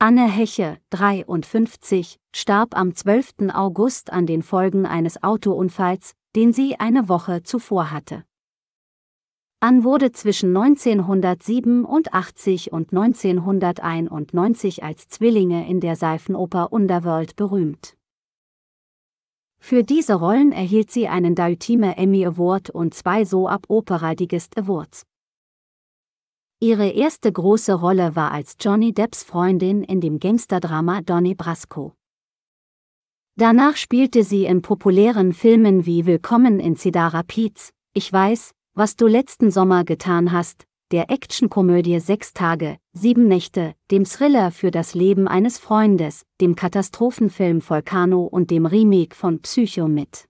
Anne Heche, 53, starb am 12. August an den Folgen eines Autounfalls, den sie eine Woche zuvor hatte. Ann wurde zwischen 1987 und 1991 als Zwillinge in der Seifenoper Underworld berühmt. Für diese Rollen erhielt sie einen Daytime Emmy Award und zwei SOAP Opera Digest Awards. Ihre erste große Rolle war als Johnny Depps Freundin in dem Gangsterdrama Donny Brasco. Danach spielte sie in populären Filmen wie Willkommen in Cedar Rapids, Ich weiß, was du letzten Sommer getan hast, der Actionkomödie Sechs Tage, Sieben Nächte, dem Thriller für das Leben eines Freundes, dem Katastrophenfilm Volcano und dem Remake von Psycho mit.